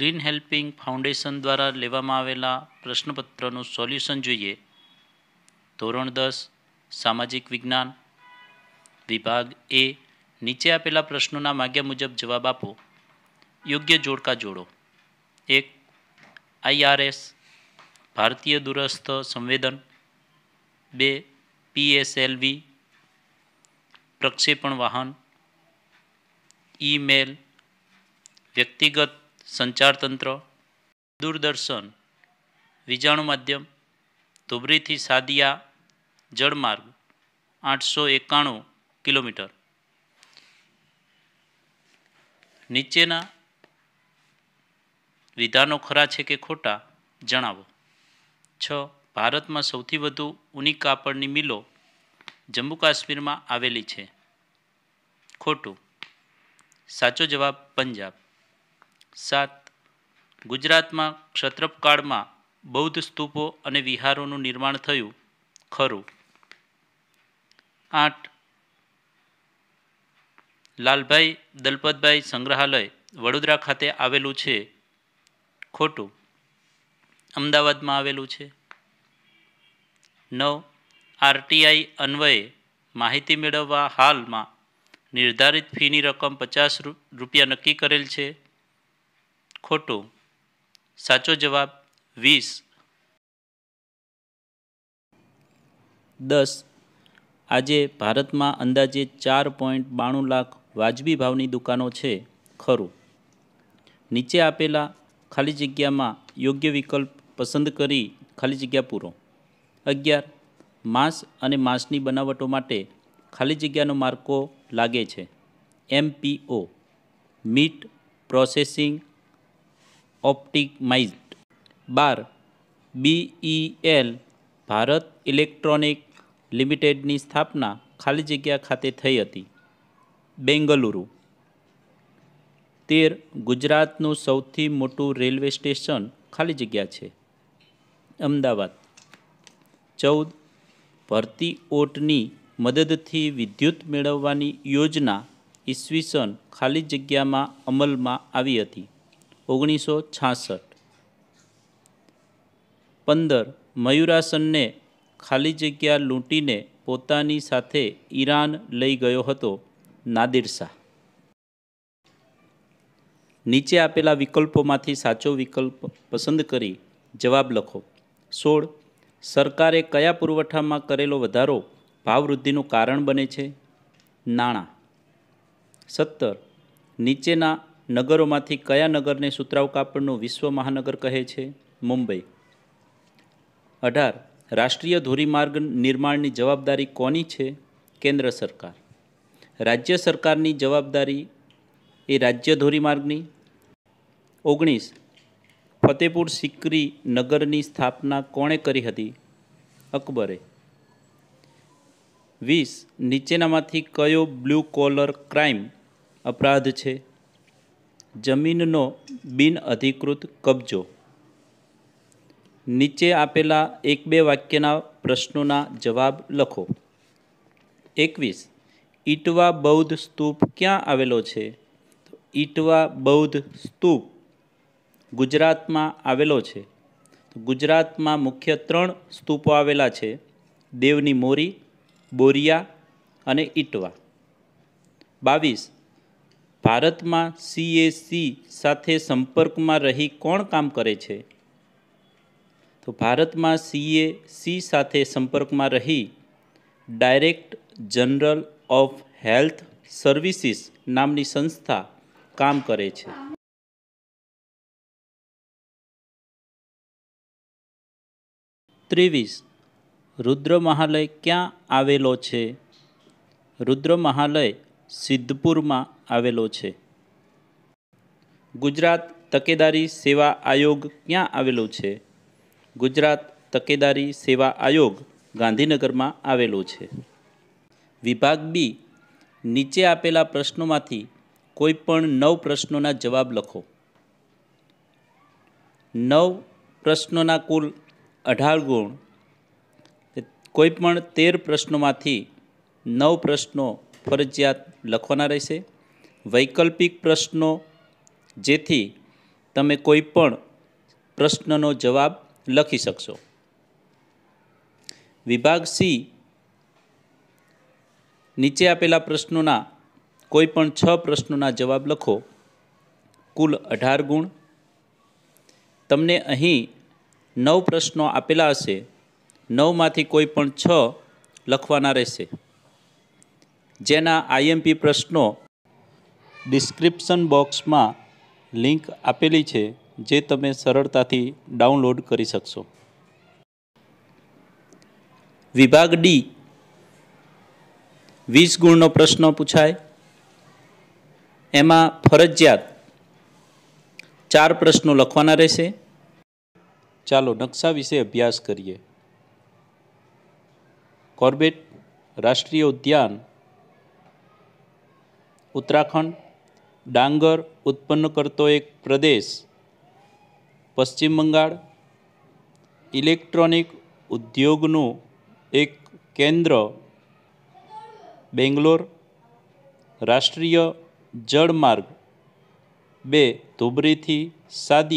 green helping foundation દ્વારા લેવામાં આવેલા પ્રશ્નપત્રનું સોલ્યુશન જોઈએ ધોરણ દસ સામાજિક વિજ્ઞાન વિભાગ એ નીચે આપેલા પ્રશ્નોના માગ્યા મુજબ જવાબ આપો યોગ્ય જોડકા જોડો એક આઈઆરએસ ભારતીય દૂરસ્થ સંવેદન બે પીએસએલવી પ્રક્ષેપણ વાહન ઈમેલ વ્યક્તિગત સંચારતંત્ર દૂરદર્શન વીજાણુ માધ્યમ ધુબરીથી સાદિયા જળમાર્ગ આઠસો એકાણું કિલોમીટર નીચેના વિધાનો ખરા છે કે ખોટા જણાવો છ ભારતમાં સૌથી વધુ ઉની કાપડની મિલો જમ્મુ કાશ્મીરમાં આવેલી છે ખોટું સાચો જવાબ પંજાબ સાત ગુજરાતમાં ક્ષત્રપકાળમાં બૌદ્ધ સ્તૂપો અને વિહારોનું નિર્માણ થયું ખરું આઠ લાલભાઈ દલપતભાઈ સંગ્રહાલય વડોદરા ખાતે આવેલું છે ખોટું અમદાવાદમાં આવેલું છે નવ આરટીઆઈ અન્વયે માહિતી મેળવવા હાલમાં નિર્ધારિત ફીની રકમ પચાસ રૂપિયા નક્કી કરેલ છે ખોટું સાચો જવાબ વીસ દસ આજે ભારતમાં અંદાજે ચાર પોઈન્ટ બાણું લાખ વાજબી ભાવની દુકાનો છે ખરું નીચે આપેલા ખાલી જગ્યામાં યોગ્ય વિકલ્પ પસંદ કરી ખાલી જગ્યા પૂરો અગિયાર માંસ અને માંસની બનાવટો માટે ખાલી જગ્યાનો માર્કો લાગે છે એમપીઓ મીટ પ્રોસેસિંગ ઓપ્ટિમાઇઝ્ડ બાર બીઈએલ ભારત ઇલેક્ટ્રોનિક લિમિટેડની સ્થાપના ખાલી જગ્યા ખાતે થઈ હતી બેંગલુરુ તેર ગુજરાતનું સૌથી મોટું રેલવે સ્ટેશન ખાલી જગ્યા છે અમદાવાદ ચૌદ ભરતી ઓટની મદદથી વિદ્યુત મેળવવાની યોજના ઈસવીસન ખાલી જગ્યામાં અમલમાં આવી હતી ઓગણીસો છાસઠ પંદર મયુરાસનને ખાલી જગ્યા લૂંટીને પોતાની સાથે ઈરાન લઈ ગયો હતો નાદિર શાહ નીચે આપેલા વિકલ્પોમાંથી સાચો વિકલ્પ પસંદ કરી જવાબ લખો સોળ સરકારે કયા પુરવઠામાં કરેલો વધારો ભાવવૃદ્ધિનું કારણ બને છે નાણાં સત્તર નીચેના નગરોમાંથી કયા નગરને સુતરાઉ કાપડનું વિશ્વ મહાનગર કહે છે મુંબઈ અઢાર રાષ્ટ્રીય ધોરીમાર્ગ નિર્માણની જવાબદારી કોની છે કેન્દ્ર સરકાર રાજ્ય સરકારની જવાબદારી એ રાજ્ય ધોરીમાર્ગની ઓગણીસ ફતેપુર સિકરી નગરની સ્થાપના કોણે કરી હતી અકબરે વીસ નીચેનામાંથી કયો બ્લુ કોલર ક્રાઇમ અપરાધ છે જમીનનો બિનઅધિકૃત કબજો નીચે આપેલા એક બે વાક્યના પ્રશ્નોના જવાબ લખો એકવીસ ઈટવા બૌદ્ધ સ્તૂપ ક્યાં આવેલો છે ઈટવા બૌદ્ધ સ્તૂપ ગુજરાતમાં આવેલો છે ગુજરાતમાં મુખ્ય ત્રણ સ્તૂપો આવેલા છે દેવની મોરી બોરિયા અને ઈટવા બાવીસ ભારતમાં સીએસી સાથે સંપર્કમાં રહી કોણ કામ કરે છે તો ભારતમાં સીએ સી સાથે સંપર્કમાં રહી direct general of health services નામની સંસ્થા કામ કરે છે ત્રેવીસ રુદ્ર મહાલય ક્યાં આવેલો છે રુદ્ર મહાલય સિદ્ધપુરમાં આવેલો છે ગુજરાત તકેદારી સેવા આયોગ ક્યાં આવેલો છે ગુજરાત તકેદારી સેવા આયોગ ગાંધીનગરમાં આવેલો છે વિભાગ બી નીચે આપેલા પ્રશ્નોમાંથી કોઈ પણ નવ પ્રશ્નોના જવાબ લખો નવ પ્રશ્નોના કુલ અઢાર ગુણ કોઈપણ તેર પ્રશ્નોમાંથી નવ પ્રશ્નો ફરજિયાત લખવાના રહેશે વૈકલ્પિક પ્રશ્નો જેથી તમે કોઈ પણ પ્રશ્નનો જવાબ લખી શકશો વિભાગ સી નીચે આપેલા પ્રશ્નોના કોઈ પણ છ પ્રશ્નોના જવાબ લખો કુલ અઢાર ગુણ તમને અહીં નવ પ્રશ્નો આપેલા હશે નવમાંથી કોઈ પણ છ લખવાના રહેશે જેના આઈએમપી પ્રશ્નો ડિસ્ક્રિપ્શન બોક્સમાં લિંક આપેલી છે જે તમે સરળતાથી ડાઉનલોડ કરી શકશો વિભાગ ડી વીસ ગુણનો પ્રશ્ન પૂછાય એમાં ફરજિયાત ચાર પ્રશ્નો લખવાના રહેશે ચાલો નકશા વિશે અભ્યાસ કરીએ કોર્બેટ રાષ્ટ્રીય ઉદ્યાન ઉત્તરાખંડ ડાંગર ઉત્પન્ન કરતો એક પ્રદેશ પશ્ચિમ બંગાળ ઇલેક્ટ્રોનિક ઉદ્યોગનું એક કેન્દ્ર બેંગ્લોર રાષ્ટ્રીય જળમાર્ગ બે ધુબરીથી સાદી